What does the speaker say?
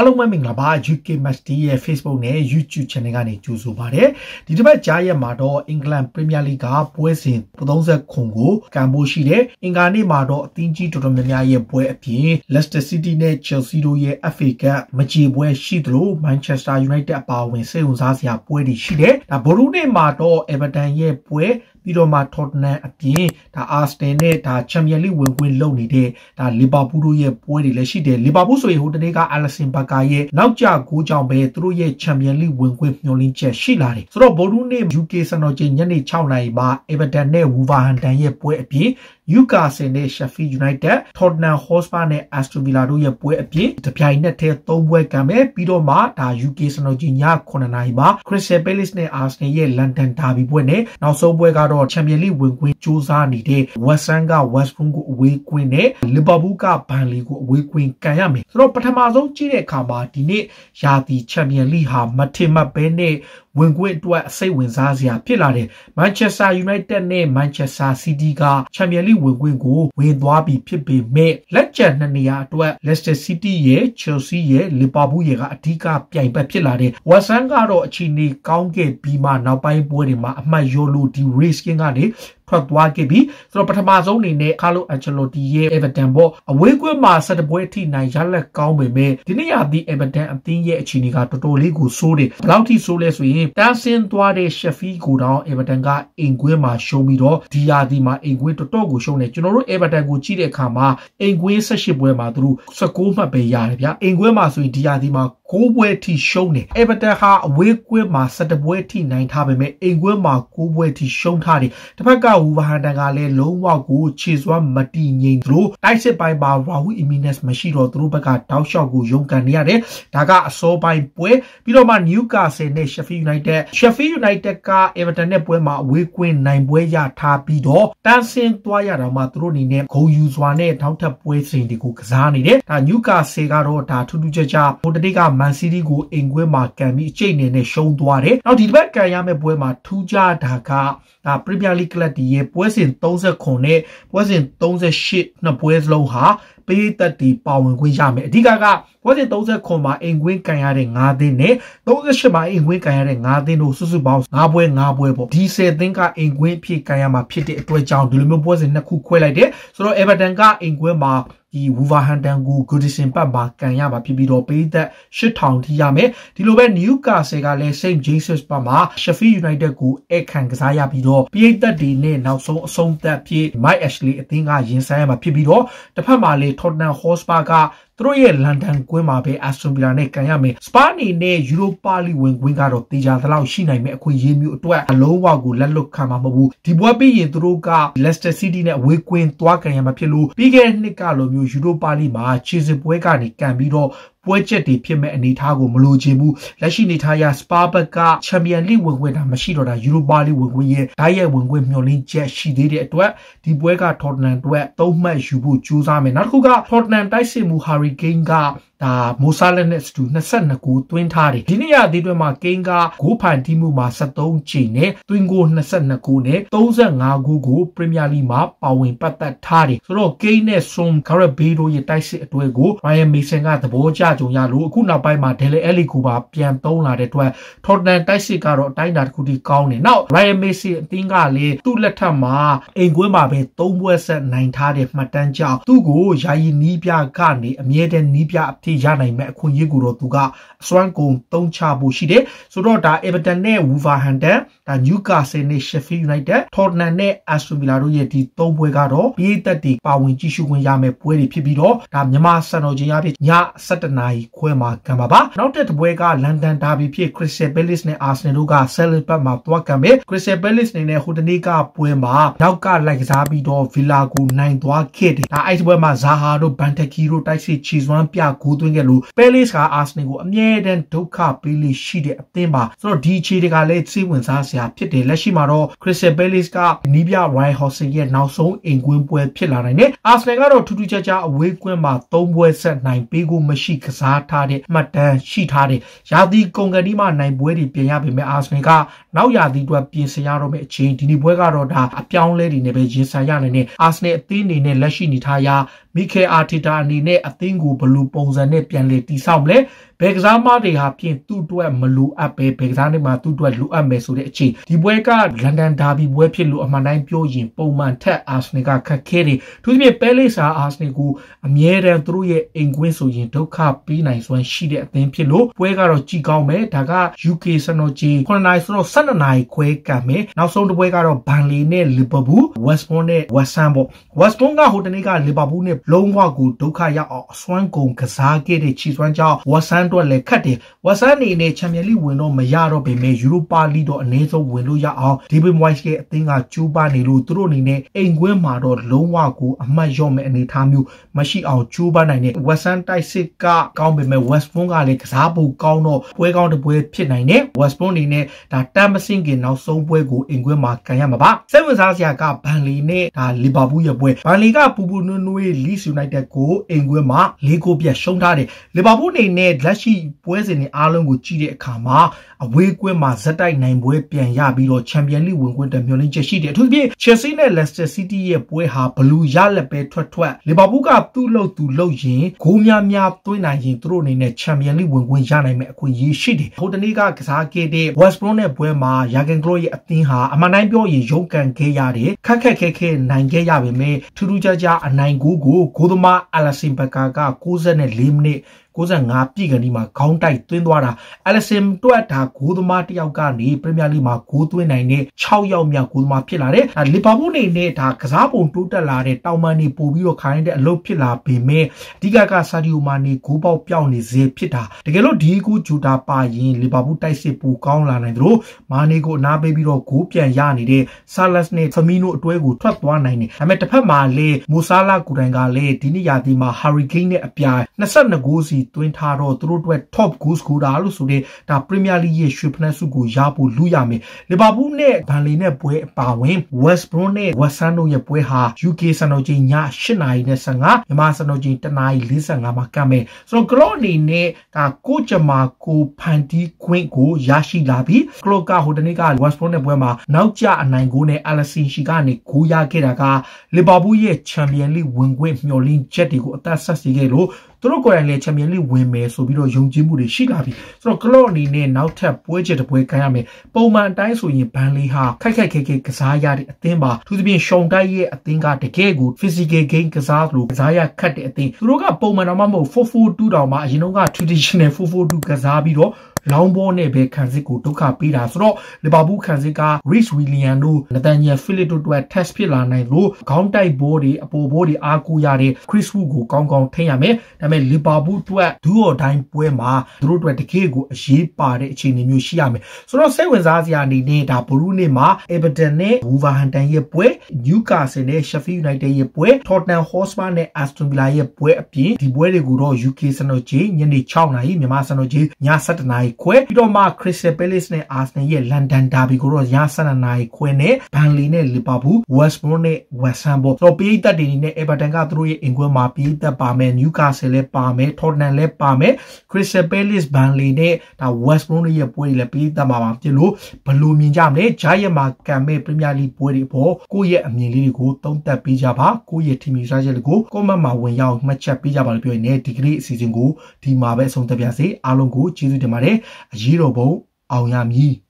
အားလုံးပဲမင်္ဂလာပါ UK Match Day ရဲ့ Facebook နဲ့ YouTube Channel ကနေကြိုဆိုပါရစေ။ဒီတစ်ပတ်ကြားရက်မှာတော့ England Premier League ကပွဲစဉ်39ခုကိုကံဖို့ရှိတယ်။အင်္ဂါနေ့မှာတော့အသင်းကြီးတော်တော်များများရဲ့ပွဲအပြင် Leicester City နဲ့ Chelsea တို့ရဲ့ FA Cup မကြေပွဲရှိသလို Manchester United အပါအဝင်စိတ်ဝင်စားစရာပွဲတွေရှိတယ်။ဒါဗိုလ်ရုံးနေ့မှာတော့ Everton ရဲ့ပွဲပြီးတော့မှထော်တနမ်အပြင်ဒါအာစတန်နဲ့ဒါချန်ပီယံလိဝင်ခွင့်လုပ်နေတဲ့ဒါလီဗာပူးတို့ရဲ့ပွဲတွေလည်းရှိတယ်လီဗာပူးဆိုရင်ဟိုတနေ့ကအလဆင်ဘကာရဲ့နောက်ကျဂိုးကြောင့်ပဲသူတို့ရဲ့ချန်ပီယံလိဝင်ခွင့်မျှော်လင့်ချက်ရှိလာတယ်ဆိုတော့ဗိုလ်ဒူးနေ့ UK စံတော်ချိန်ညနေ6:00နာရီမှာ Everton နဲ့ Wolverhampton ရဲ့ပွဲအပြင်ယူကာဆယ်နဲ့ရှက်ဖီယူနိုက်တက်ထော်တနမ်ဟော့စပါနဲ့အက်စတိုဗီလာတို့ရဲ့ပွဲအပြင်တပြိုင်နက်တည်း၃ပွဲကံပဲပြီးတော့မှဒါ UK စနော်ကြီးည9နာရီမှာ Crystal Palace နဲ့ Arsenal ရဲ့ London Derby ပွဲနဲ့နောက်ဆုံးပွဲကတော့ Champions League ဝင်ခွင့်ကြိုးစားနေတဲ့ West Ham က West Brom ကိုအဝေးကွင်းနဲ့ Liverpool က Burnley ကိုအဝေးကွင်းကန်ရမယ်ဆိုတော့ပထမဆုံးကြည့်တဲ့အခါမှာဒီနေ့ရာသီ Champions League ဟာမထင်မှတ်ပဲနဲ့ဝင်ခွင့်အတွက်စိတ်ဝင်စားစရာဖြစ်လာတယ်။ Manchester United နဲ့ Manchester City က Champions League ဝင်ခွင့်ကိုဝင်သွားပြီဖြစ်ပေမဲ့လက်ကျန်နှစ်နေရာအတွက် Leicester City ရဲ့ Chelsea ရဲ့ Liverpool ရဲ့ကအဓိကပြိုင်ဘက်ဖြစ်လာတယ်။ Watson ကတော့အခြေအနေကောင်းခဲ့ပြီးမှနောက်ပိုင်းပွဲတွေမှာအမှတ်ရလို့ဒီ Race King ကနေထွက်သွားခဲ့ပြီးဆိုတော့ပထမဆုံးအနေနဲ့ကာလိုအန်ချလိုတီရဲ့ Everton ပေါ့အဝေးကွင်းမှာ17ပွဲထိနိုင်ရလက်ကောင်းပေမဲ့ဒီနေ့ရာသီ Everton အသင်းရဲ့အခြေအနေကတော်တော်လေးကိုဆိုးတယ်ဘလောက်ထိဆိုးလဲဆိုရင်တန်းဆင်းသွားတဲ့ Sheffield ကိုတောင် Everton ကအင်ကွင်းမှာရှုံးပြီးတော့ဒီရာသီမှာအင်ကွင်းတော်တော်ကိုရှုံးတယ်ကျွန်တော်တို့ Everton ကိုကြည့်တဲ့အခါမှာအင်ကွင်း18ပွဲမှာသူတို့19မှတ်ပဲရတယ်ဗျအင်ကွင်းမှာဆိုရင်ဒီရာသီမှာ9ပွဲထိရှုံးတယ် Everton ဟာအဝေးကွင်းမှာ17ပွဲထိနိုင်ထားပေမဲ့အင်ကွင်းမှာ9ပွဲထိရှုံးထားတယ်တစ်ဖက်ကဝူဘာဟန်တန်ကလည်းလုံးဝကိုခြေစွမ်းမတည်ငြိမ်သလိုတိုက်စစ်ပိုင်းမှာရာဝီအမီနက်မရှိတော့သူတို့ဘက်ကတောက်လျှောက်ကိုရုန်းကန်နေရတယ်ဒါကအစောပိုင်းပွဲပြီးတော့မှနယူကာဆယ်နဲ့ရှက်ဖီယူနိုက်တက်ရှက်ဖီယူနိုက်တက်ကအေဗာတန်နဲ့ပွဲမှာအဝေးကွင်းနိုင်ပွဲရထားပြီးတော့တန်းဆင်းသွားရတာမှသူတို့အနေနဲ့ဂုံယူစွာနဲ့ထောက်ထပ်ပွဲစဉ်တွေကိုကစားနေတယ်ဒါနယူကာဆယ်ကတော့ဒါထူးထူးခြားခြားဟိုတတိကမန်စီးတီးကိုအိမ်ကွင်းမှာကန်ပြီးအကျိတ်နေနဲ့ရှုံးသွားတယ်နောက်ဒီတစ်ပတ်ကန်ရမယ့်ပွဲမှာထူးခြားတာကဒါပရီးမီယာလိဂ်ကလပ်ဒီရဲ့ပွဲစဉ်39နဲ့ပွဲစဉ်38နှစ်ပွဲစလုံးဟာပေးသက်တီပါဝင်ခွင့်ရမယ်အဓိကကပွဲစဉ်39မှာအိမ်ခွင်းကန်ရတဲ့9သင်းနဲ့38မှာအိမ်ခွင်းကန်ရတဲ့9သင်းတို့စုစုပေါင်း9ပွဲ9ပွဲပေါ့ဒီ10သင်းကအိမ်ခွင်းဖြစ်ကန်ရမှာဖြစ်တဲ့အတွက်ကြောင့်ဒီလိုမျိုးပွဲစဉ်နှစ်ခုခွဲလိုက်တယ်ဆိုတော့ Everton ကအိမ်ခွင်းမှာဒီ Wolverhampton ကို Goodison ပတ်မှာကန်ရမှာဖြစ်ပြီးတော့ပေးသက်8000ထိရမယ်ဒီလိုပဲ Newcastle ကလည်း St Jesus ပတ်မှာ Sheffield United ကိုအခံကစားရပြီးတော့ပြိသက်တွေနဲ့နောက်ဆုံးအဆုံးသက်ဖြစ် Mike Ashley အသင်းကရင်ဆိုင်ရမှာဖြစ်ပြီးတော့တစ်ဖက်မှာလေ Tottenham Hotspur ကသူတို့ရဲ့လန်ဒန်ကွင်းမှာပဲအာဆွန်ဗီလာနဲ့ကန်ရမယ်စပါးအနေနဲ့ယူရိုပါလီဝင်ကွင်းကတော့တေချာသလောက်ရှိနိုင်မယ်အခွင့်အရေးမျိုးအတွက်အလုံးဝကိုလက်လွတ်ခံမှာမဟုတ်ဘူးဒီပွဲပြီးရင်သူတို့က Leicester City နဲ့ဝေးကွင်းသွားကန်ရမှာဖြစ်လို့ပြီးခဲ့တဲ့နှစ်ကလိုမျိုးယူရိုပါလီမှာခြေစစ်ပွဲကနေကန်ပြီးတော့ပွဲချက်တွေဖြစ်မဲ့အနေအထားကိုမလိုချင်ဘူးလက်ရှိအနေအထားရစပါဘက်ကချန်ပီယံလိဝင်ခွင့်တာမရှိတော့တာယူရိုပါလိဝင်ခွင့်ရဲ့ဓာတ်ရိုက်ဝင်ခွင့်မျှော်လင့်ချက်ရှိသေးတဲ့အတွက်ဒီပွဲက Tottenham အတွက်သုံးမှတ်ယူဖို့ကြိုးစားမယ်နောက်တစ်ခုက Tottenham တိုက်စစ်မှု Harry Kane ကဒါမိုဆာလက်နဲ့စတူ22ကိုတွင်းထားတယ်ဒီနေ့ရသေးတွင်မှာကိန်းကဂိုးဖန်တီးမှုမှာ73ချိန်နဲ့တွင်းကို22ကိုနဲ့35ကိုကိုပရီးမီးယားလိမှာပါဝင်ပတ်သက်ထားတယ်ဆိုတော့ကိန်းနဲ့ဆွန်ဂရက်ဘေးတို့ရဲ့တိုက်စစ်အတွဲကိုရိုင်ယန်မေဆန်ကသဘောကျကြုံရလို့အခုနောက်ပိုင်းမှာဒယ်လီအဲလီကိုပါပြန်သုံးလာတဲ့အတွက်ထော်တန်တိုက်စစ်ကတော့အတိုင်းအတာတစ်ခုထိကောင်းတယ်နောက်ရိုင်ယန်မေဆန်အသင်းကလည်းသူ့လက်ထက်မှာအိမ်ကွင်းမှာပဲ3ပွဲဆက်နိုင်ထားတဲ့မှတ်တမ်းကြောင့်သူ့ကိုယာယီနီးပြကနေအမြဲတမ်းနီးပြအဖြစ်ထိရနိုင်မဲ့အခွင့်အရေးကိုတော့သူကအစွမ်းကုန်သုံးချဖို့ရှိတယ်ဆိုတော့ဒါ Everton နဲ့ Wolverhampton ဒါ Newcastle နဲ့ Sheffield United Tottenham နဲ့ Aston Villa တို့ရဲ့ဒီ၃ပွဲကတော့ပြည်သက်တွေပါဝင်ကြည့်ရှုခွင့်ရမယ့်ပွဲတွေဖြစ်ပြီးတော့ဒါမြန်မာစံတော်ချိန်အဖြစ်ည7:00နာရီခွဲမှာကံပါပါနောက်တစ်ပွဲက London Derby ဖြစ် Crystal Palace နဲ့ Arsenal တို့က Selhurst မှာသွားကံပဲ Crystal Palace နေနဲ့ဟိုတနေ့ကပွဲမှာနောက်ကလိုက်ကစားပြီးတော့ Villa ကိုနိုင်သွားခဲ့တယ်ဒါအဲ့ဒီပွဲမှာ Zaha တို့ Benteke တို့တိုက်စစ်ချီစွမ်းပြဂိုးသွင်းခဲ့လို့ Palace က Arsenal ကိုအမြဲတမ်းဒုက္ခပေးလေရှိတဲ့အသင်းပါဆိုတော့ဒီအခြေတွေကလည်းစိတ်ဝင်စားစရာဖြစ်တယ်လက်ရှိမှာတော့ Crystal Palace ကနီးပြ Ryan Hossen ရဲ့နောက်ဆုံးအိမ်ကွင်းပွဲဖြစ်လာနိုင်တယ် Arsenal ကတော့ထူးထူးခြားခြားအဝေးကွင်းမှာ၃ပွဲဆက်နိုင်ပေးကိုမရှိကစားထားတဲ့အမှတ်တမ်းရှိထားတယ်ရာသီကုန်ကတိမှနိုင်ပွဲတွေပြင်ရပေမဲ့ Arsenal ကနောက်ရာသီအတွက်ပြင်ဆင်ရတော့မယ့်အချိန်ဒီနေ့ပွဲကတော့ဒါအပြောင်းလဲတွေနဲ့ပဲရင်ဆိုင်ရနိုင်တယ် Arsenal အသင်းအနေနဲ့လက်ရှိနေထားရာမိခဲအာတီတာအနေနဲ့အသင်းကိုဘယ်လိုပုံစံနဲ့ပြန်လည်တည်ဆောက်မလဲဘယ်ကစားမတွေဟာပြင်သူ့အတွက်မလိုအပ်ပဲဘယ်ကစားနေမှာသူ့အတွက်လိုအပ်မယ်ဆိုတဲ့အခြေဒီပွဲကလန်ဒန်ဒါဘီပွဲဖြစ်လို့အမှန်တိုင်းပြောရင် ပုံမှန်ထက်အာဆင်နယ်ကခက်ခဲတယ်သူသဖြင့်ပဲလေစာအာဆင်နယ်ကိုအမြဲတမ်းသူတို့ရဲ့အိမ်ကွင်းဆိုရင်ဒုက္ခပေးနိုင်စွမ်းရှိတဲ့အသင်းဖြစ်လို့ပွဲကတော့ကြည်ကောင်းပဲဒါက UK စံတော်ချိန်9နာရီဆိုတော့12နာရီခွဲကမယ်နောက်ဆုံးတစ်ပွဲကတော့ဘန်လီနဲ့လီဗာပူးဝက်စ်ဘွန်နဲ့ဝက်ဆန်ပေါ့ဝက်စ်ဘွန်ကဟိုတနေ့ကလီဗာပူးနဲ့လုံးဝကိုဒုက္ခရောက်အောင်အစွမ်းကုန်ကစားခဲ့တဲ့ခြေစွမ်းကြောင့်ဝက်ဆန်အတွက်လည်းခက်တယ်ဝက်ဆန်အနေနဲ့ချန်ပီယံလိဝင်တော့မရတော့ပေမဲ့ယူရိုပါလိတော့အနည်းဆုံးဝင်လို့ရအောင်ဒေးဗစ်ဝိုက်စ်ရဲ့အသင်းကကြိုးပမ်းနေလို့သူတို့အနေနဲ့အိမ်ကွင်းမှာတော့လုံးဝကိုအမှတ်ရမယ့်အနေအထားမျိုးမရှိအောင်ကြိုးပမ်းနိုင်တဲ့ဝက်ဆန်တိုက်စစ်ကကောင်းပေမဲ့ဝက်စ်ဘွန်ကလည်းကစားပုံကောင်းတော့ပွဲကောင်းတစ်ပွဲဖြစ်နိုင်တယ်ဝက်စ်ဘွန်အနေနဲ့ဒါတမ်မစင်ကင်နောက်ဆုံးပွဲကိုအိမ်ကွင်းမှာကန်ရမှာပါစိတ်ဝင်စားစရာကဘန်လီနဲ့ဒါလီဗာပူးရဲ့ပွဲဘန်လီကပူပူနွေ့နွေ့လီစ်ယူနိုက်တက်ကိုအိမ်ကွင်းမှာ၄ဂိုးပြတ်ရှုံးထားတယ်လီဗာပူးအနေနဲ့လက်ရှိပွဲစဉ်တွေအားလုံးကိုကြည့်တဲ့အခါမှာအဝေးကွင်းမှာဇက်တိုက်နိုင်ပွဲပြန်ရပြီးတော့ချန်ပီယံလိဝင်ကွင်းတမျှော်လင့်ချက်ရှိတယ်အထူးသဖြင့် Chelsea နဲ့ Leicester City ရဲ့ပွဲဟာဘလူးရလက်ပဲထွက်ထွက်လီဗာပူးကသူ့လို့သူလို့ရင်ဂိုးများများသွင်းနိုင်ရင်သူတို့အနေနဲ့ချန်ပီယံလိဝင်ကွင်းရနိုင်မယ့်အခွင့်အရေးရှိတယ်ဟိုတနေ့ကကစားခဲ့တဲ့ West Brom နဲ့ပွဲမှာ Jurgen Klopp ရဲ့အသင်းဟာအမှန်တိုင်းပြောရင်ရုန်းကန်ခဲ့ရတယ်ခက်ခက်ခဲခဲနိုင်ခဲ့ရပေမဲ့ထူးထူးခြားခြားအနိုင်ကိုကိုဂိုးသမား Alisson Becker က64မိနစ်95ပြည်ကန်ဒီမှာခေါင်းတိုက်သွင်းသွားတာအဲလစ်ဆင်တွက်ဒါဂိုးသမားတစ်ယောက်ကနေပရီးမီးယားလိမှာဂိုးသွင်းနိုင်တဲ့6ယောက်မြောက်ဂိုးသမားဖြစ်လာတယ်ဒါလီဗာပူးနေနဲ့ဒါကစားပုံတိုးတက်လာတဲ့တောင်ပန်းနေပို့ပြီးတော့ခိုင်းတဲ့အလုပ်ဖြစ်လာပေမဲ့အဓိကကဆာဒီယိုမာနေဂိုးပေါက်ပြောင်းနေစေဖြစ်တာတကယ်လို့ဒီကူဂျူတာပါရင်လီဗာပူးတိုက်စစ်ပူကောင်းလာနိုင်တယ်လို့မာနေကိုအနာပေးပြီးတော့ဂိုးပြန်ရနေတဲ့ဆာလတ်နဲ့ဖမီနိုအတွဲကိုထွက်သွားနိုင်တယ်ဒါပေမဲ့တစ်ဖက်မှာလေမိုဆာလာကိုတိုင်ကလည်းဒီနေ့ရာသီမှာဟာရီကိန်းနဲ့အပြား22ဂိုးစီရီသွင်းထားတော့သူတို့အတွက် top goal scorer လို့ဆိုတဲ့ဒါ Premier League ရဲ့ရွှေဖနက်ဆုကိုရဖို့လူရမယ်လီဗာပူးနဲ့ဘန်လီနဲ့ပွဲအပါဝင် West Brom နဲ့ West Ham တို့ရဲ့ပွဲဟာ UK စံတော်ချိန်ည8:15မြန်မာစံတော်ချိန်9:45မှာကပ်မယ်ဆိုတော့ Klopp အနေနဲ့ဒါကိုချမာကိုဖန်တီးခွင့်ကိုရရှိလာပြီး Klopp ကဟိုတနေ့က West Brom နဲ့ပွဲမှာနောက်ကျအနိုင်ကိုနဲ့ Alisson ရှိကနေဂိုးရခဲ့တာကလီဗာပူးရဲ့ Champions League ဝင်ခွင့်မျှော်လင့်ချက်တွေကိုအသက်ဆက်စီခဲ့လို့သူတို့ကိုယ်တိုင်လည်း Champion League ဝင်မယ်ဆိုပြီးတော့ယုံကြည်မှုတွေရှိလာပြီဆိုတော့ Klopp အနေနဲ့နောက်ထပ်ပွဲချက်တစ်ပွဲခံရမယ်ပုံမှန်အတိုင်းဆိုရင်ဘန်လီဟာခိုက်ခိုက်ခဲခဲကစားရတဲ့အသင်းပါသူသဖြင့်ရှောင်းတိုက်ရဲ့အသင်းကတကယ်ကို physical game ကစားလို့ကစားရခတ်တဲ့အသင်းသူတို့ကပုံမှန်တော့မှမဟုတ်442တောင်မှအရင်တော့က traditional 442ကစားပြီးတော့လောင်းဘောနဲ့ပဲခံစစ်ကိုဒုက္ခပေးတာဆိုတော့လီဗာပူးခံစစ်က Rich William တို့ Nathaniel Phillips တို့အတွက် test ဖြစ်လာနိုင်လို့ခေါင်းတိုက်ဘောတွေအပေါ်ဘောတွေအားကိုးရတဲ့ Chris Wood ကိုကောင်းကောင်းထိရမယ်ဒါပေမဲ့လီဗာပူးအတွက် duo တိုင်းပွဲမှာသူတို့အတွက်တကယ်ကိုအရေးပါတဲ့အခြေအနေမျိုးရှိရမယ်ဆိုတော့စိတ်ဝင်စားစရာအနေနဲ့ဒါဘလူးနေ့မှာ Everton နဲ့ Wolverhampton ရဲ့ပွဲ Newcastle နဲ့ Sheffield United ရဲ့ပွဲ Tottenham Hotspur နဲ့ Aston Villa ရဲ့ပွဲအပြင်ဒီပွဲတွေကိုတော့ UK စံတော်ချိန်ညနေ6:00နာရီမြန်မာစံတော်ချိန်ည7:00နာရီရီခွဲပြီးတော့မှ Crystal Palace နဲ့ Arsenal ရဲ့ London Derby ကိုတော့ည7:00နာရီခွဲနဲ့ Burnley နဲ့ Liverpool West Brom နဲ့ West Ham ပေါ့တော့ပြည်သက်တွေအနေနဲ့ Everton ကသူတို့ရဲ့အင်ကွဲမှာပြည်သက်ပါမယ် Newcastle လည်းပါမယ် Tottenham လည်းပါမယ် Crystal Palace Burnley နဲ့ဒါ West Brom ရဲ့ပွဲတွေလည်းပြည်သက်ပါမှာဖြစ်လို့ဘယ်လိုမြင်ကြမလဲ Giant မှာကံမဲ့ Premier League ပွဲတွေပေါ့ကိုယ့်ရဲ့အမြင်လေးတွေကိုသုံးသပ်ပေးကြပါကိုယ့်ရဲ့ team ယူဆချက်တွေကို comment မှာဝင်ရောက်မှတ်ချက်ပေးကြပါလို့ပြောနေဒီကနေ့အစီအစဉ်ကိုဒီမှာပဲအဆုံးသတ်ပါစေအားလုံးကိုကျေးဇူးတင်ပါတယ်အရေးတော်ပုံအောင်ရမည်။